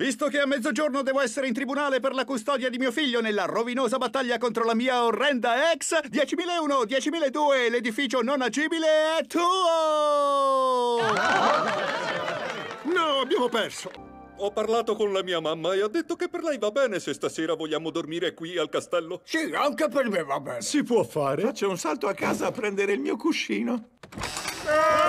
Visto che a mezzogiorno devo essere in tribunale per la custodia di mio figlio nella rovinosa battaglia contro la mia orrenda ex, 10.001, 10.002, l'edificio non agibile è tuo! No, abbiamo perso! Ho parlato con la mia mamma e ha detto che per lei va bene se stasera vogliamo dormire qui al castello. Sì, anche per me va bene. Si può fare? Faccio un salto a casa a prendere il mio cuscino. Ah!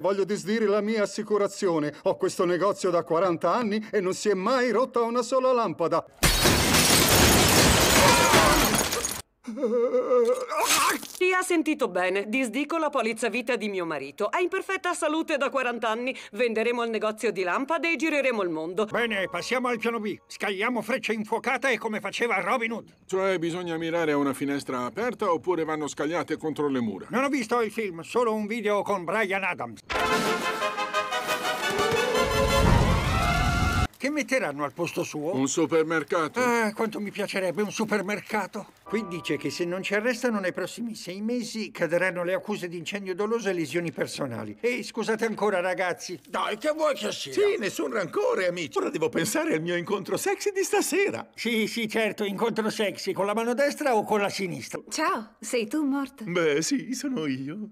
Voglio disdire la mia assicurazione. Ho questo negozio da 40 anni e non si è mai rotta una sola lampada. Ti ha sentito bene. Disdico la polizza vita di mio marito. È in perfetta salute da 40 anni. Venderemo il negozio di lampade e gireremo il mondo. Bene, passiamo al piano B. Scagliamo freccia infuocate come faceva Robin Hood. Cioè, bisogna mirare a una finestra aperta oppure vanno scagliate contro le mura? Non ho visto il film, solo un video con Brian Adams. Che metteranno al posto suo? Un supermercato. Ah, quanto mi piacerebbe un supermercato. Qui dice che se non ci arrestano nei prossimi sei mesi cadranno le accuse di incendio doloso e lesioni personali. E scusate ancora ragazzi. Dai, che vuoi che sia? Sì, nessun rancore, amici. Ora devo pensare al mio incontro sexy di stasera. Sì, sì, certo, incontro sexy. Con la mano destra o con la sinistra? Ciao, sei tu, Mort? Beh, sì, sono io.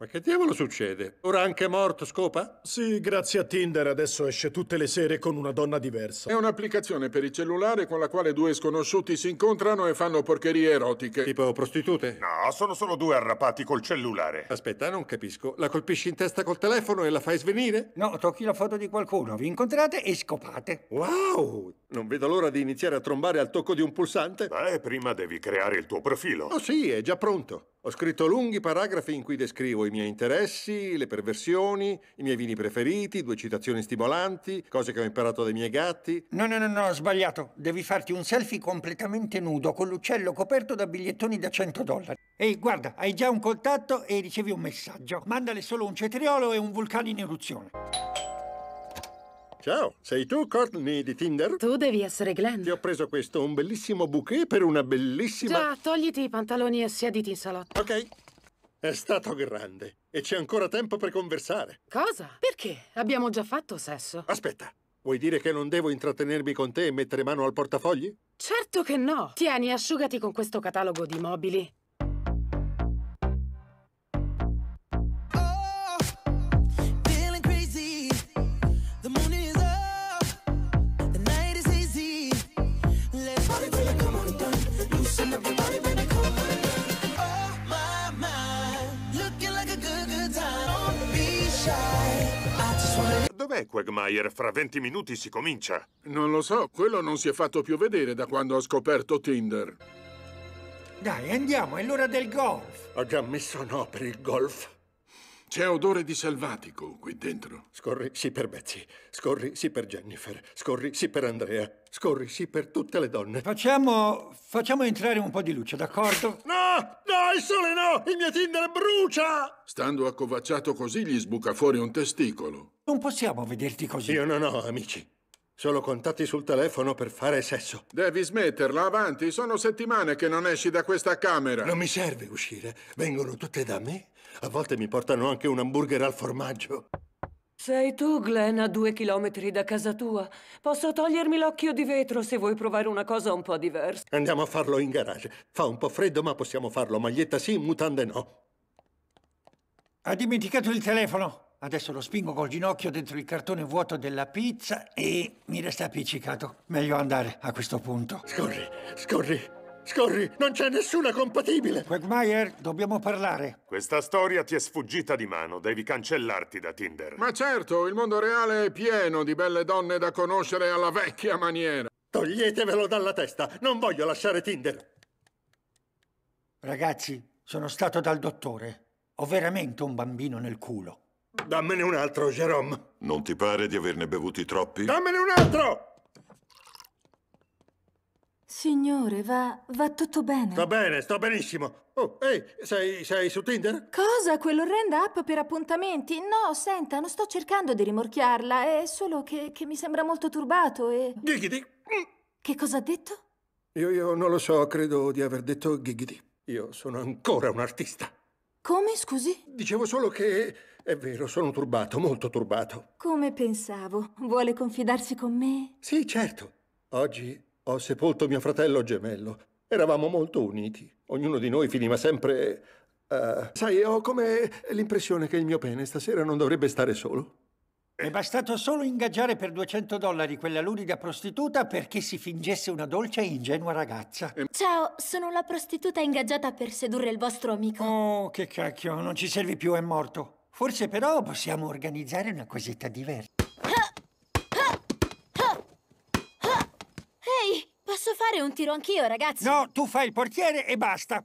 Ma che diavolo succede? Ora anche morto scopa? Sì, grazie a Tinder adesso esce tutte le sere con una donna diversa. È un'applicazione per il cellulare con la quale due sconosciuti si incontrano e fanno porcherie erotiche. Tipo prostitute? No, sono solo due arrapati col cellulare. Aspetta, non capisco. La colpisci in testa col telefono e la fai svenire? No, tocchi la foto di qualcuno, vi incontrate e scopate. Wow! Non vedo l'ora di iniziare a trombare al tocco di un pulsante. Beh, prima devi creare il tuo profilo. Oh sì, è già pronto. Ho scritto lunghi paragrafi in cui descrivo i miei interessi, le perversioni, i miei vini preferiti, due citazioni stimolanti, cose che ho imparato dai miei gatti. No, no, no, no, ho sbagliato. Devi farti un selfie completamente nudo con l'uccello coperto da bigliettoni da 100 dollari. Ehi, guarda, hai già un contatto e ricevi un messaggio. Mandale solo un cetriolo e un vulcano in eruzione. Ciao, sei tu Courtney di Tinder? Tu devi essere Glenn. Ti ho preso questo, un bellissimo bouquet per una bellissima... Già, togliti i pantaloni e siediti in salotto. Ok. È stato grande e c'è ancora tempo per conversare. Cosa? Perché? Abbiamo già fatto sesso. Aspetta, vuoi dire che non devo intrattenermi con te e mettere mano al portafogli? Certo che no! Tieni, asciugati con questo catalogo di mobili. Dov'è Quagmire? Fra 20 minuti si comincia. Non lo so, quello non si è fatto più vedere da quando ho scoperto Tinder. Dai, andiamo, è l'ora del golf. Ho già messo no per il golf. C'è odore di selvatico qui dentro. Scorri sì per Betsy, scorri sì per Jennifer, scorri sì per Andrea, scorri sì per tutte le donne. Facciamo... facciamo entrare un po' di luce, d'accordo? No! No, il sole no! Il mio Tinder brucia! Stando accovacciato così gli sbuca fuori un testicolo. Non possiamo vederti così. Io non ho amici. Solo contatti sul telefono per fare sesso. Devi smetterla, avanti. Sono settimane che non esci da questa camera. Non mi serve uscire. Vengono tutte da me. A volte mi portano anche un hamburger al formaggio. Sei tu, Glenn, a due chilometri da casa tua. Posso togliermi l'occhio di vetro se vuoi provare una cosa un po' diversa. Andiamo a farlo in garage. Fa un po' freddo, ma possiamo farlo. Maglietta sì, mutande no. Ha dimenticato il telefono. Adesso lo spingo col ginocchio dentro il cartone vuoto della pizza e mi resta appiccicato. Meglio andare a questo punto. Scorri, scorri, scorri, non c'è nessuna compatibile. Quagmire, dobbiamo parlare. Questa storia ti è sfuggita di mano, devi cancellarti da Tinder. Ma certo, il mondo reale è pieno di belle donne da conoscere alla vecchia maniera. Toglietevelo dalla testa, non voglio lasciare Tinder. Ragazzi, sono stato dal dottore. Ho veramente un bambino nel culo. Dammene un altro, Jerome. Non ti pare di averne bevuti troppi? Dammene un altro! Signore, va, va tutto bene. Sto bene, sto benissimo. Oh, ehi, sei, sei su Tinder? Cosa? Quell'orrenda app per appuntamenti? No, senta, non sto cercando di rimorchiarla, è solo che, che mi sembra molto turbato e... Ghighidi! Che cosa ha detto? Io, io non lo so, credo di aver detto ghighidi. Io sono ancora un artista. Come, scusi? Dicevo solo che è vero, sono turbato, molto turbato. Come pensavo. Vuole confidarsi con me? Sì, certo. Oggi ho sepolto mio fratello gemello. Eravamo molto uniti. Ognuno di noi finiva sempre... Uh, sai, ho come l'impressione che il mio pene stasera non dovrebbe stare solo. È bastato solo ingaggiare per 200 dollari quella lurida prostituta perché si fingesse una dolce e ingenua ragazza. Ciao, sono la prostituta ingaggiata per sedurre il vostro amico. Oh, che cacchio, non ci servi più, è morto. Forse però possiamo organizzare una cosetta diversa. Ehi, hey, posso fare un tiro anch'io, ragazzi? No, tu fai il portiere e basta.